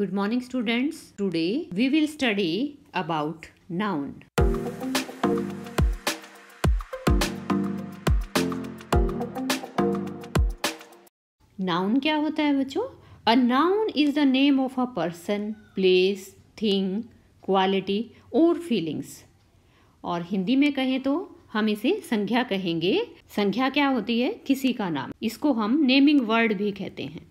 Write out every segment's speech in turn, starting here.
Good morning students. Today we will study about noun. Noun क्या होता है बच्चों A noun is the name of a person, place, thing, quality or feelings. और हिंदी में कहें तो हम इसे संख्या कहेंगे संख्या क्या होती है किसी का नाम इसको हम नेमिंग वर्ड भी कहते हैं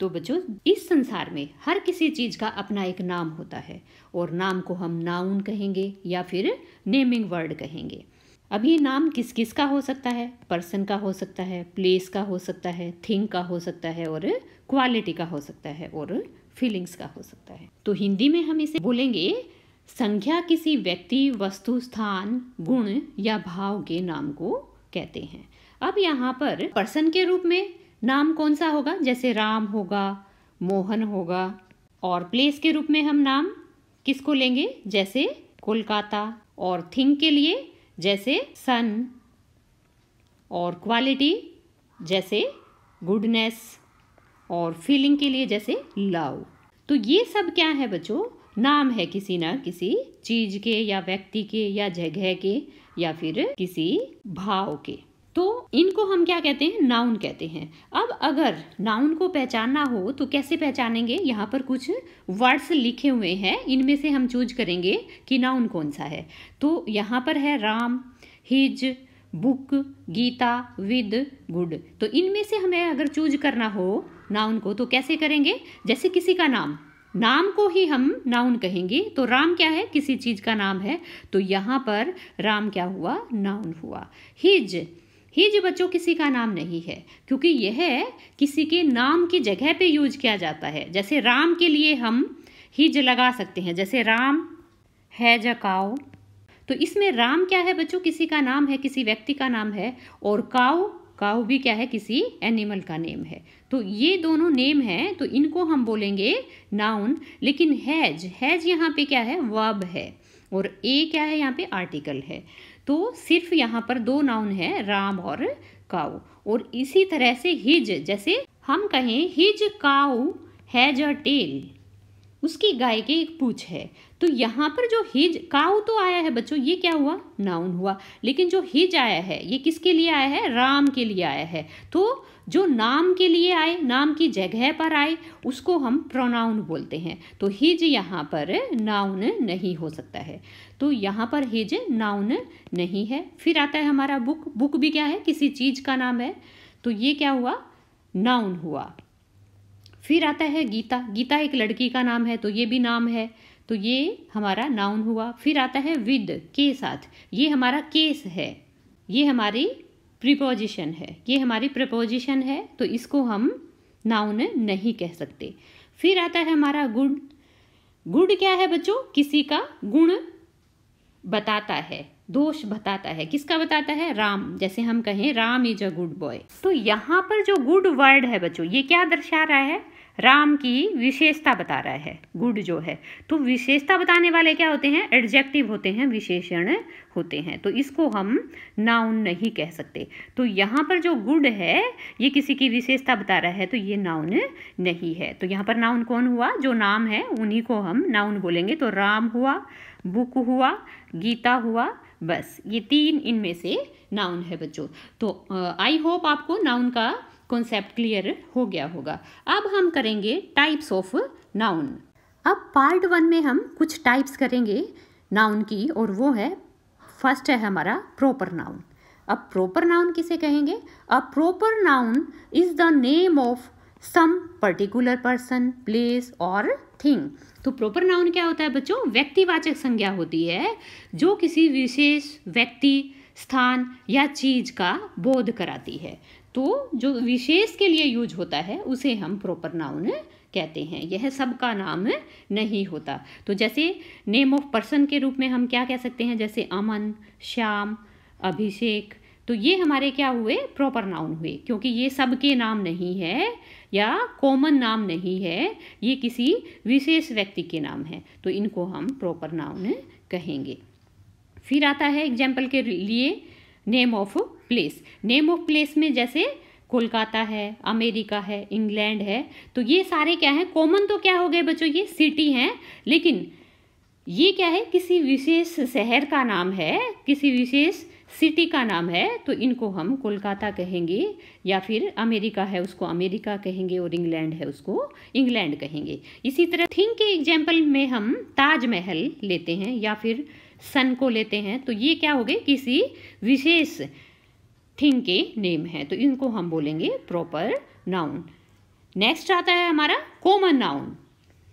तो बच्चों इस संसार में हर किसी चीज़ का अपना एक नाम होता है और नाम को हम नाउन कहेंगे या फिर नेमिंग वर्ड कहेंगे अब ये नाम किस किस का हो सकता है पर्सन का हो सकता है प्लेस का हो सकता है थिंग का हो सकता है और क्वालिटी का हो सकता है और फीलिंग्स का हो सकता है तो हिंदी में हम इसे बोलेंगे संख्या किसी व्यक्ति वस्तु स्थान गुण या भाव के नाम को कहते हैं अब यहाँ पर पर्सन के रूप में नाम कौन सा होगा जैसे राम होगा मोहन होगा और प्लेस के रूप में हम नाम किसको लेंगे जैसे कोलकाता और थिंग के लिए जैसे सन और क्वालिटी जैसे गुडनेस और फीलिंग के लिए जैसे लव तो ये सब क्या है बच्चों नाम है किसी ना किसी चीज के या व्यक्ति के या जगह के या फिर किसी भाव के तो इनको हम क्या कहते हैं नाउन कहते हैं अब अगर नाउन को पहचानना हो तो कैसे पहचानेंगे यहाँ पर कुछ वर्ड्स लिखे हुए हैं इनमें से हम चूज करेंगे कि नाउन कौन सा है तो यहाँ पर है Ram his book Gita with good तो इनमें से हमें अगर चूज करना हो नाउन को तो कैसे करेंगे जैसे किसी का नाम नाम को ही हम नाउन कहेंगे तो राम क्या है किसी चीज़ का नाम है तो यहाँ पर राम क्या हुआ नाउन हुआ हिज ही जी बच्चों किसी का नाम नहीं है क्योंकि यह किसी के नाम की जगह पे यूज किया जाता है जैसे राम के लिए हम हिज लगा सकते हैं जैसे राम है जकाओ तो इसमें राम क्या है बच्चों किसी का नाम है किसी व्यक्ति का नाम है और काऊ काऊ भी क्या है किसी एनिमल का नेम है तो ये दोनों नेम हैं तो इनको हम बोलेंगे नाउन लेकिन हैज हैज यहाँ पे क्या है वब है और ए क्या है यहाँ पे आर्टिकल है तो सिर्फ यहाँ पर दो नाउन है राम और काउ और इसी तरह से हिज जैसे हम कहें his cow has a tail उसकी गाय की एक पूछ है तो यहाँ पर जो हिज काउ तो आया है बच्चों ये क्या हुआ नाउन हुआ लेकिन जो हिज आया है ये किसके लिए आया है राम के लिए आया है तो जो नाम के लिए आए नाम की जगह पर आए उसको हम प्रोनाउन बोलते हैं तो हिज यहाँ पर नाउन नहीं हो सकता है तो यहाँ पर हिज नाउन नहीं है फिर आता है हमारा बुक बुक भी क्या है किसी चीज़ का नाम है तो ये क्या हुआ नाउन हुआ फिर आता है गीता गीता एक लड़की का नाम है तो ये भी नाम है तो ये हमारा नाउन हुआ फिर आता है विद के साथ ये हमारा केस है ये हमारी प्रिपोजिशन है ये हमारी प्रपोजिशन है तो इसको हम नाउन नहीं कह सकते फिर आता है हमारा गुड गुड क्या है बच्चों किसी का गुण बताता है दोष बताता है किसका बताता है राम जैसे हम कहें Ram is a good boy तो यहाँ पर जो गुड वर्ड है बच्चों ये क्या दर्शा रहा है राम की विशेषता बता रहा है गुड जो है तो विशेषता बताने वाले क्या होते हैं एडजेक्टिव होते हैं विशेषण होते हैं तो इसको हम नाउन नहीं कह सकते तो यहाँ पर जो गुड है ये किसी की विशेषता बता रहा है तो ये नाउन नहीं है तो यहाँ पर नाउन कौन हुआ जो नाम है उन्हीं को हम नाउन बोलेंगे तो राम हुआ बुक हुआ गीता हुआ बस ये तीन इनमें से नाउन है बच्चों तो आई होप आपको नाउन का कॉन्सेप्ट क्लियर हो गया होगा अब हम करेंगे टाइप्स ऑफ नाउन अब पार्ट वन में हम कुछ टाइप्स करेंगे नाउन की और वो है फर्स्ट है हमारा प्रॉपर नाउन अब प्रॉपर नाउन किसे कहेंगे a proper noun is the name of some particular person place और थिंग तो प्रॉपर नाउन क्या होता है बच्चों व्यक्तिवाचक संज्ञा होती है जो किसी विशेष व्यक्ति स्थान या चीज का बोध कराती है तो जो विशेष के लिए यूज होता है उसे हम प्रॉपर नाउन कहते हैं यह सबका नाम नहीं होता तो जैसे नेम ऑफ पर्सन के रूप में हम क्या कह सकते हैं जैसे अमन श्याम अभिषेक तो ये हमारे क्या हुए प्रॉपर नाउन हुए क्योंकि ये सबके नाम नहीं है या कॉमन नाम नहीं है ये किसी विशेष व्यक्ति के नाम है तो इनको हम प्रॉपर नाउन कहेंगे फिर आता है एग्जाम्पल के लिए name of place name of place में जैसे कोलकाता है अमेरिका है इंग्लैंड है तो ये सारे क्या हैं कॉमन तो क्या हो गए बच्चों ये सिटी हैं लेकिन ये क्या है किसी विशेष शहर का नाम है किसी विशेष सिटी का नाम है तो इनको हम कोलकाता कहेंगे या फिर अमेरिका है उसको अमेरिका कहेंगे और इंग्लैंड है उसको इंग्लैंड कहेंगे इसी तरह थिंक के एग्जाम्पल में हम ताजमहल लेते हैं या फिर सन को लेते हैं तो ये क्या हो गए किसी विशेष थिंग के नेम हैं तो इनको हम बोलेंगे प्रॉपर नाउन नेक्स्ट आता है हमारा कॉमन नाउन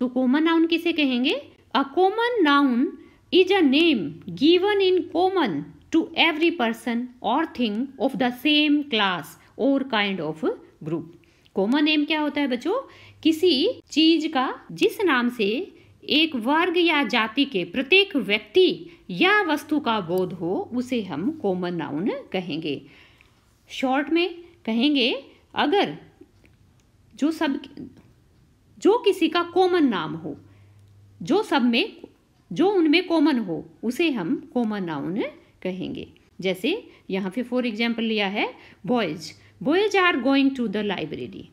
तो कॉमन नाउन किसे कहेंगे a common noun is a name given in common to every person और thing of the same class और kind of group common name क्या होता है बच्चों किसी चीज का जिस नाम से एक वर्ग या जाति के प्रत्येक व्यक्ति या वस्तु का बोध हो उसे हम कॉमन नाउन कहेंगे शॉर्ट में कहेंगे अगर जो सब जो किसी का कॉमन नाम हो जो सब में जो उनमें कॉमन हो उसे हम कॉमन नाउन कहेंगे जैसे यहाँ पे फॉर एग्जाम्पल लिया है boys boys are going to the library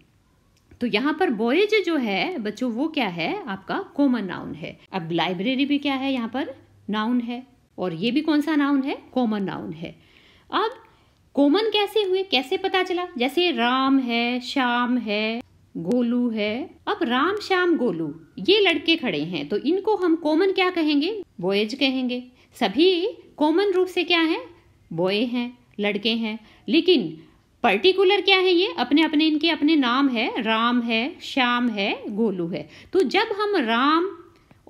तो यहाँ पर बॉयज जो है बच्चों वो क्या है आपका कॉमन नाउन है अब लाइब्रेरी भी क्या है यहाँ पर नाउन है और ये भी कौन सा नाउन है कॉमन नाउन है अब कॉमन कैसे हुए कैसे पता चला जैसे राम है श्याम है गोलू है अब राम श्याम गोलू ये लड़के खड़े हैं तो इनको हम कॉमन क्या कहेंगे बॉयज कहेंगे सभी कॉमन रूप से क्या है बॉय हैं लड़के हैं लेकिन पर्टिकुलर क्या है ये अपने अपने इनके अपने नाम है राम है श्याम है गोलू है तो जब हम राम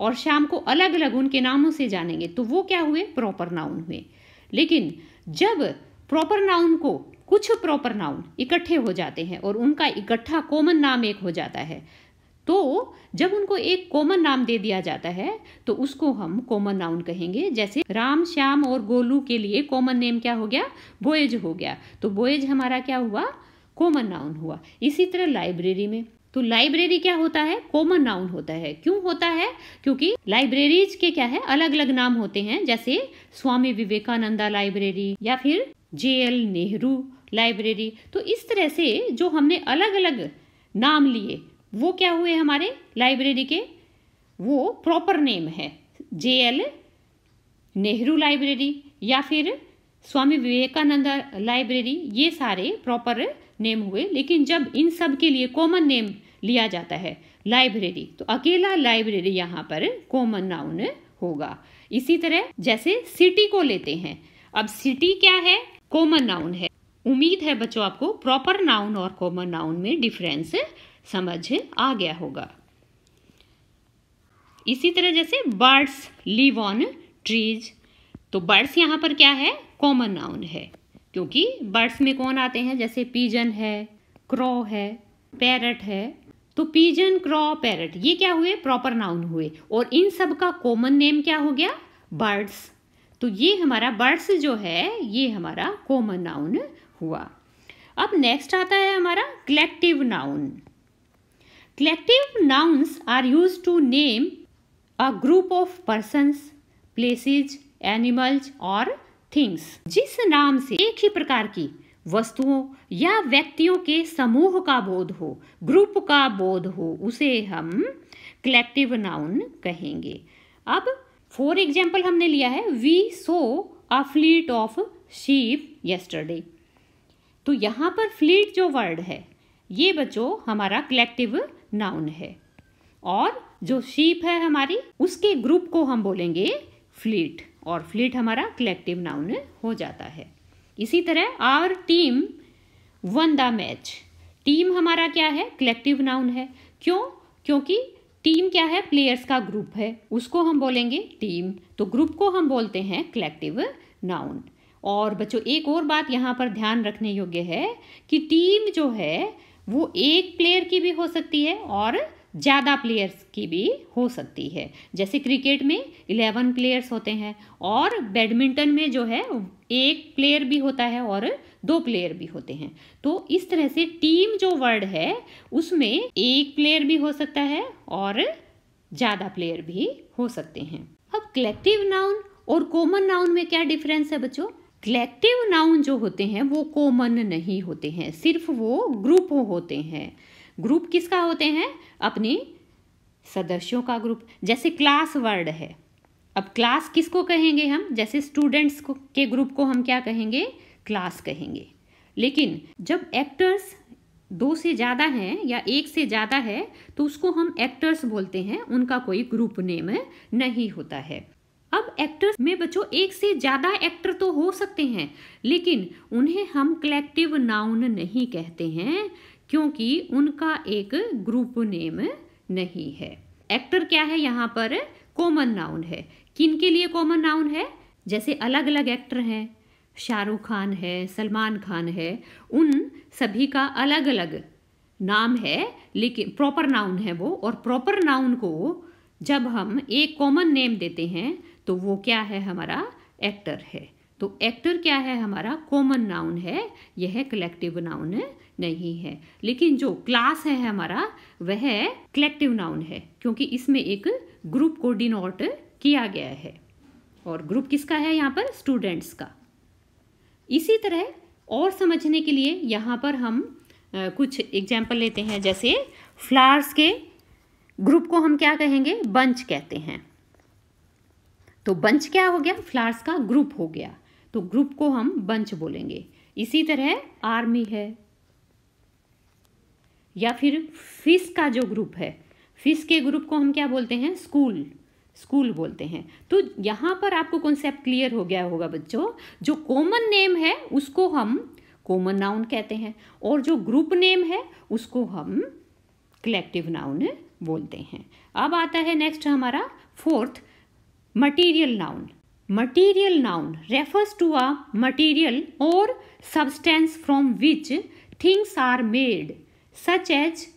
और श्याम को अलग अलग उनके नामों से जानेंगे तो वो क्या हुए प्रॉपर नाउन हुए लेकिन जब प्रॉपर नाउन को कुछ प्रॉपर नाउन इकट्ठे हो जाते हैं और उनका इकट्ठा कॉमन नाम एक हो जाता है तो जब उनको एक कॉमन नाम दे दिया जाता है तो उसको हम कॉमन नाउन कहेंगे जैसे राम श्याम और गोलू के लिए कॉमन नेम क्या हो गया बोएज हो गया तो बोएज हमारा क्या हुआ कॉमन नाउन हुआ इसी तरह लाइब्रेरी में तो लाइब्रेरी क्या होता है कॉमन नाउन होता है क्यों होता है क्योंकि लाइब्रेरीज के क्या है अलग अलग नाम होते हैं जैसे स्वामी विवेकानंदा लाइब्रेरी या फिर जे एल नेहरू लाइब्रेरी तो इस तरह से जो हमने अलग अलग नाम लिए वो क्या हुए हमारे लाइब्रेरी के वो प्रॉपर नेम है जे एल नेहरू लाइब्रेरी या फिर स्वामी विवेकानंद लाइब्रेरी ये सारे प्रॉपर नेम हुए लेकिन जब इन सब के लिए कॉमन नेम लिया जाता है लाइब्रेरी तो अकेला लाइब्रेरी यहाँ पर कॉमन नाउन होगा इसी तरह जैसे सिटी को लेते हैं अब सिटी क्या है कॉमन नाउन है उम्मीद है बच्चों आपको प्रॉपर नाउन और कॉमन नाउन में डिफरेंस समझ आ गया होगा इसी तरह जैसे बर्ड्स लिव ऑन ट्रीज तो बर्ड्स यहां पर क्या है कॉमन नाउन है क्योंकि बर्ड्स में कौन आते हैं जैसे पीजन है क्रॉ है पैरट है तो पीजन क्रॉ पैरट ये क्या हुए प्रॉपर नाउन हुए और इन सब का कॉमन नेम क्या हो गया बर्ड्स तो ये हमारा बर्ड्स जो है ये हमारा कॉमन नाउन हुआ अब नेक्स्ट आता है हमारा collective noun collective nouns are use to name a group of persons places animals और थिंग्स जिस नाम से एक ही प्रकार की वस्तुओं या व्यक्तियों के समूह का बोध हो ग्रुप का बोध हो उसे हम कलेक्टिव नाउन कहेंगे अब फॉर एग्जाम्पल हमने लिया है we saw a fleet of sheep yesterday तो यहाँ पर फ्लीट जो वर्ड है ये बच्चों हमारा कलेक्टिव नाउन है और जो शीप है हमारी उसके ग्रुप को हम बोलेंगे फ्लीट और फ्लीट हमारा कलेक्टिव नाउन हो जाता है इसी तरह our team won the match team हमारा क्या है कलेक्टिव नाउन है क्यों क्योंकि टीम क्या है प्लेयर्स का ग्रुप है उसको हम बोलेंगे टीम तो ग्रुप को हम बोलते हैं कलेक्टिव नाउन और बच्चों एक और बात यहाँ पर ध्यान रखने योग्य है कि टीम जो है वो एक प्लेयर की भी हो सकती है और ज़्यादा प्लेयर्स की भी हो सकती है जैसे क्रिकेट में इलेवन प्लेयर्स होते हैं और बैडमिंटन में जो है एक प्लेयर भी होता है और दो प्लेयर भी होते हैं तो इस तरह से टीम जो वर्ड है उसमें एक प्लेयर भी हो सकता है और ज़्यादा प्लेयर भी हो सकते हैं अब कलेक्टिव नाउन और कॉमन नाउन में क्या डिफरेंस है बच्चों कलेक्टिव नाउन जो होते हैं वो कॉमन नहीं होते हैं सिर्फ वो ग्रुप होते हैं ग्रुप किसका होते हैं अपने सदस्यों का ग्रुप जैसे क्लास वर्ड है अब क्लास किसको कहेंगे हम जैसे स्टूडेंट्स के ग्रुप को हम क्या कहेंगे क्लास कहेंगे लेकिन जब एक्टर्स दो से ज़्यादा हैं या एक से ज़्यादा है तो उसको हम एक्टर्स बोलते हैं उनका कोई ग्रुप नेम नहीं होता है अब एक्टर्स में बच्चों एक से ज़्यादा एक्टर तो हो सकते हैं लेकिन उन्हें हम कलेक्टिव नाउन नहीं कहते हैं क्योंकि उनका एक ग्रुप नेम नहीं है एक्टर क्या है यहाँ पर कॉमन नाउन है किन के लिए कॉमन नाउन है जैसे अलग अलग एक्टर हैं शाहरुख खान है सलमान खान है उन सभी का अलग अलग नाम है लेकिन प्रॉपर नाउन है वो और प्रॉपर नाउन को जब हम एक कॉमन नेम देते हैं तो वो क्या है हमारा एक्टर है तो एक्टर क्या है हमारा कॉमन नाउन है यह कलेक्टिव नाउन नहीं है लेकिन जो क्लास है हमारा वह कलेक्टिव नाउन है क्योंकि इसमें एक ग्रुप को डिनोट किया गया है और ग्रुप किसका है यहाँ पर स्टूडेंट्स का इसी तरह और समझने के लिए यहाँ पर हम कुछ एग्जाम्पल लेते हैं जैसे फ्लावर्स के ग्रुप को हम क्या कहेंगे बंच कहते हैं तो बंच क्या हो गया फ्लावर्स का ग्रुप हो गया तो ग्रुप को हम बंच बोलेंगे इसी तरह आर्मी है या फिर फिश का जो ग्रुप है फिश के ग्रुप को हम क्या बोलते हैं स्कूल स्कूल बोलते हैं तो यहाँ पर आपको कॉन्सेप्ट क्लियर हो गया होगा बच्चों जो कॉमन नेम है उसको हम कॉमन नाउन कहते हैं और जो ग्रुप नेम है उसको हम कलेक्टिव नाउन बोलते हैं अब आता है नेक्स्ट हमारा fourth material noun material noun refers to a material और substance from which things are made such as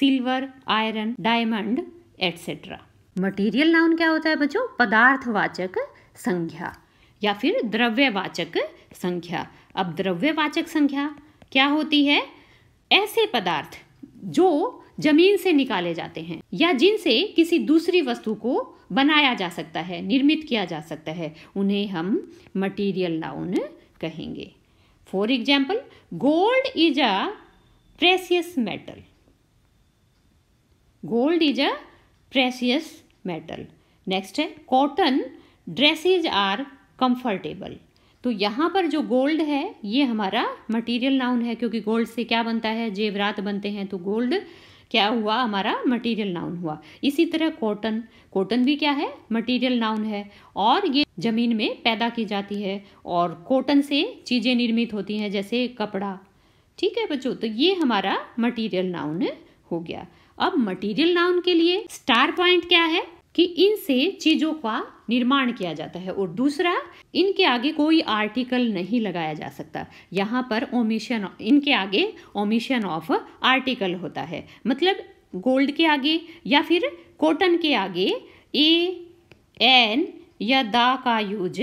silver iron diamond etcetera material noun क्या होता है बच्चों पदार्थवाचक संख्या या फिर द्रव्यवाचक संख्या अब द्रव्यवाचक संख्या क्या होती है ऐसे पदार्थ जो जमीन से निकाले जाते हैं या जिनसे किसी दूसरी वस्तु को बनाया जा सकता है निर्मित किया जा सकता है उन्हें हम मटेरियल नाउन कहेंगे for example gold is a precious metal gold is a precious metal next है कॉटन ड्रेसेज आर कंफर्टेबल तो यहाँ पर जो गोल्ड है ये हमारा मटेरियल नाउन है क्योंकि गोल्ड से क्या बनता है जेवरात बनते हैं तो गोल्ड क्या हुआ हमारा मटेरियल नाउन हुआ इसी तरह कॉटन कॉटन भी क्या है मटेरियल नाउन है और ये ज़मीन में पैदा की जाती है और कॉटन से चीज़ें निर्मित होती हैं जैसे कपड़ा ठीक है बच्चों तो ये हमारा मटेरियल नाउन हो गया अब मटेरियल नाउन के लिए स्टार पॉइंट क्या है कि इनसे चीजों का निर्माण किया जाता है और दूसरा इनके आगे कोई आर्टिकल नहीं लगाया जा सकता यहाँ पर ओमिशन इनके आगे ओमिशन ऑफ आर्टिकल होता है मतलब गोल्ड के आगे या फिर कॉटन के आगे ए एन या दा का यूज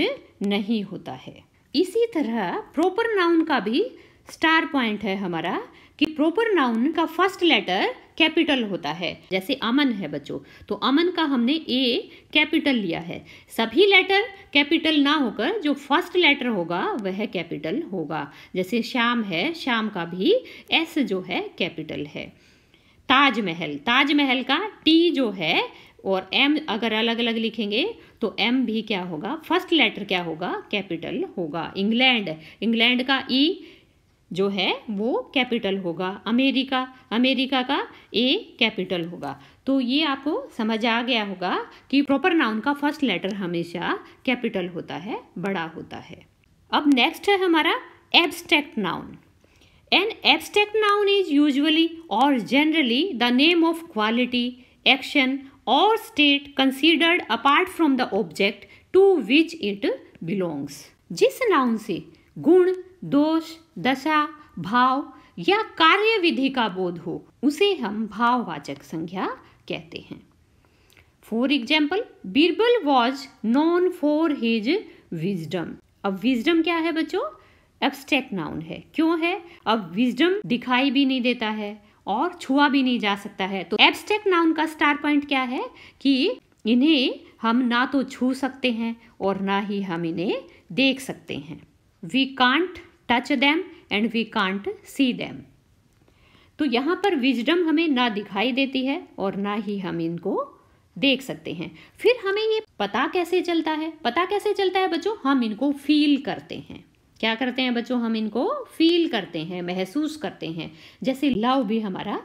नहीं होता है इसी तरह प्रॉपर नाउन का भी स्टार पॉइंट है हमारा कि प्रॉपर नाउन का फर्स्ट लेटर कैपिटल होता है जैसे अमन है बच्चों तो अमन का हमने ए कैपिटल लिया है सभी लेटर कैपिटल ना होकर जो फर्स्ट लेटर होगा वह कैपिटल होगा जैसे श्याम है श्याम का भी एस जो है कैपिटल है ताजमहल ताजमहल का टी जो है और एम अगर अलग अलग लिखेंगे तो एम भी क्या होगा फर्स्ट लेटर क्या होगा कैपिटल होगा इंग्लैंड इंग्लैंड का ई e, जो है वो कैपिटल होगा अमेरिका अमेरिका का ए कैपिटल होगा तो ये आपको समझ आ गया होगा कि प्रॉपर नाउन का फर्स्ट लेटर हमेशा कैपिटल होता है बड़ा होता है अब नेक्स्ट है हमारा abstract noun an abstract noun is usually और generally the name of quality action और state considered apart from the object to which it belongs जिस नाउन से गुण दोष दशा भाव या कार्य विधि का बोध हो उसे हम भाववाचक संज्ञा कहते हैं for example Birbal was known for his wisdom अब विजडम क्या है बच्चों एब्स्ट्रैक्ट नाउन है क्यों है अब विजडम दिखाई भी नहीं देता है और छुआ भी नहीं जा सकता है तो एब्स्ट्रैक्ट नाउन का स्टार पॉइंट क्या है कि इन्हें हम ना तो छू सकते हैं और ना ही हम इन्हें देख सकते हैं we can't touch them and we can't see them तो यहां पर विजडम हमें ना दिखाई देती है और ना ही हम इनको देख सकते हैं फिर हमें ये पता कैसे चलता है पता कैसे चलता है बच्चों हम इनको फील करते हैं क्या करते हैं बच्चों हम इनको फील करते हैं महसूस करते हैं जैसे लव भी हमारा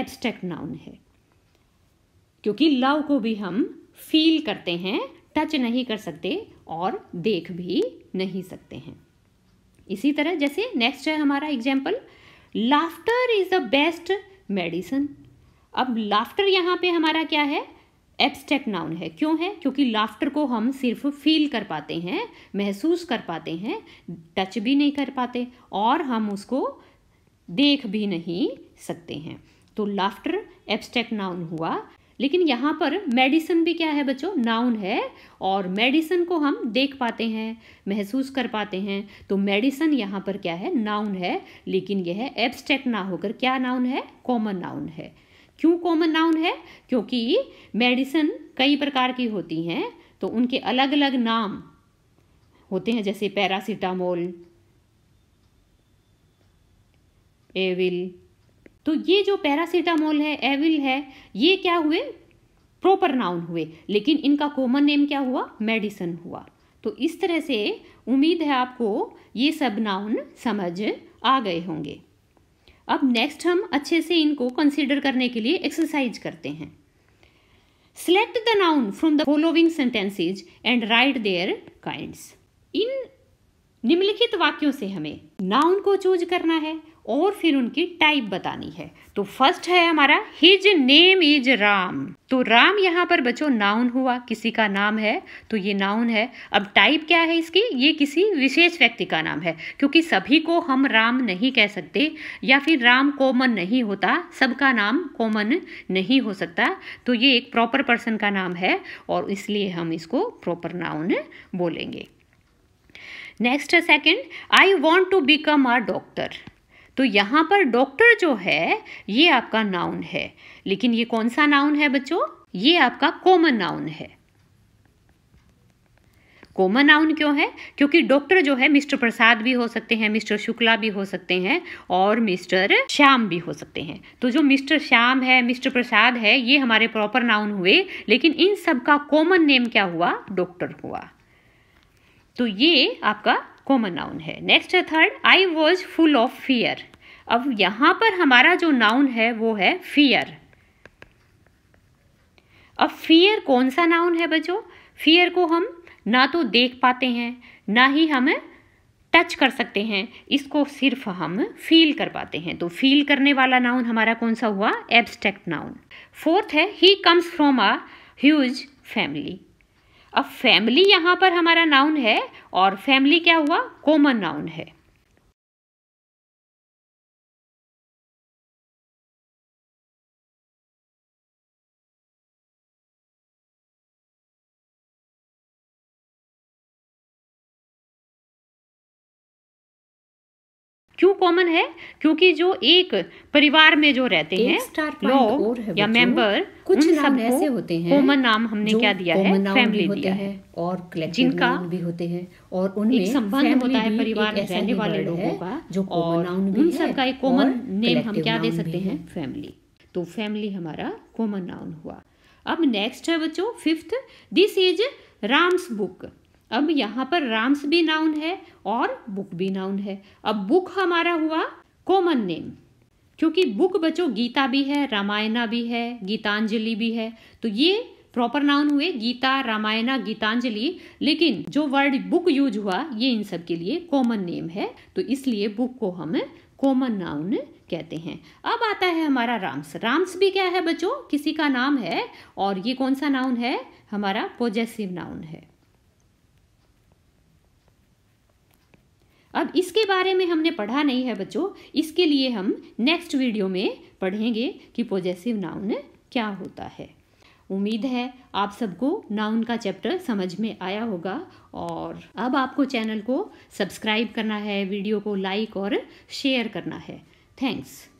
एब्स्ट्रैक्ट नाउन है क्योंकि लव को भी हम फील करते हैं टच नहीं कर सकते और देख भी नहीं सकते हैं इसी तरह जैसे नेक्स्ट है हमारा example laughter is the best medicine अब लाफ्टर यहाँ पे हमारा क्या है एब्स्टेक्ट नाउन है क्यों है क्योंकि लाफ्टर को हम सिर्फ फील कर पाते हैं महसूस कर पाते हैं टच भी नहीं कर पाते और हम उसको देख भी नहीं सकते हैं तो लाफ्टर एब्स्टेक्ट नाउन हुआ लेकिन यहाँ पर मेडिसिन भी क्या है बच्चों नाउन है और मेडिसन को हम देख पाते हैं महसूस कर पाते हैं तो मेडिसन यहाँ पर क्या है नाउन है लेकिन यह एब्स्ट्रैक्ट ना होकर क्या नाउन है कॉमन नाउन है क्यों कॉमन नाउन है क्योंकि मेडिसन कई प्रकार की होती हैं तो उनके अलग अलग नाम होते हैं जैसे पैरासीटामोल एविल तो ये जो पैरासीटामोल है एविल है ये क्या हुए प्रॉपर नाउन हुए लेकिन इनका कॉमन नेम क्या हुआ मेडिसन हुआ तो इस तरह से उम्मीद है आपको ये सब नाउन समझ आ गए होंगे अब नेक्स्ट हम अच्छे से इनको कंसिडर करने के लिए एक्सरसाइज करते हैं select the noun from the following sentences and write their kinds इन निम्नलिखित वाक्यों से हमें नाउन को चूज करना है और फिर उनकी टाइप बतानी है तो फर्स्ट है हमारा हिज नेम इज राम तो राम यहाँ पर बच्चों नाउन हुआ किसी का नाम है तो ये नाउन है अब टाइप क्या है इसकी ये किसी विशेष व्यक्ति का नाम है क्योंकि सभी को हम राम नहीं कह सकते या फिर राम कॉमन नहीं होता सबका नाम कॉमन नहीं हो सकता तो ये एक प्रॉपर पर्सन का नाम है और इसलिए हम इसको प्रॉपर नाउन बोलेंगे नेक्स्ट है I want to become a doctor तो यहाँ पर डॉक्टर जो है ये आपका नाउन है लेकिन ये कौन सा नाउन है बच्चों ये आपका कॉमन नाउन है कॉमन नाउन क्यों है क्योंकि डॉक्टर जो है मिस्टर प्रसाद भी हो सकते हैं मिस्टर शुक्ला भी हो सकते हैं और मिस्टर श्याम भी हो सकते हैं तो जो मिस्टर श्याम है मिस्टर प्रसाद है ये हमारे प्रॉपर नाउन हुए लेकिन इन सब का कॉमन नेम क्या हुआ डॉक्टर हुआ तो ये आपका कॉमन नाउन है नेक्स्ट है third I was full of fear अब यहां पर हमारा जो नाउन है वो है फियर अब फियर कौन सा नाउन है बच्चों फियर को हम ना तो देख पाते हैं ना ही हमें टच कर सकते हैं इसको सिर्फ हम फील कर पाते हैं तो फील करने वाला नाउन हमारा कौन सा हुआ एब्स्ट्रैक्ट नाउन फोर्थ है he comes from a huge family अब फैमिली यहाँ पर हमारा नाउन है और फैमिली क्या हुआ कॉमन नाउन है कॉमन है क्योंकि जो एक परिवार में जो रहते हैं लोग है या मेंबर कुछ नाम ऐसे होते हैं कॉमन नाम हमने क्या दिया है फैमिली दिया है और जिनका भी होते हैं और उनमें संबंध होता है परिवार में रहने वाले लोगों का जो और उन सबका एक कॉमन नेम हम क्या दे सकते हैं फैमिली तो फैमिली हमारा कॉमन नाउन हुआ अब नेक्स्ट है बच्चों fifth this is Ram's book अब यहाँ पर राम्स भी नाउन है और बुक भी नाउन है अब बुक हमारा हुआ कॉमन नेम क्योंकि बुक बच्चों गीता भी है रामायणा भी है गीतांजलि भी है तो ये प्रॉपर नाउन हुए गीता रामायणा गीतांजलि लेकिन जो वर्ड बुक यूज हुआ ये इन सब के लिए कॉमन नेम है तो इसलिए बुक को हम कॉमन नाउन कहते हैं अब आता है हमारा राम्स राम्स भी क्या है बच्चों किसी का नाम है और ये कौन सा नाउन है हमारा पोजेसिव नाउन है अब इसके बारे में हमने पढ़ा नहीं है बच्चों इसके लिए हम नेक्स्ट वीडियो में पढ़ेंगे कि पोजेसिव नाउन क्या होता है उम्मीद है आप सबको नाउन का चैप्टर समझ में आया होगा और अब आपको चैनल को सब्सक्राइब करना है वीडियो को लाइक और शेयर करना है थैंक्स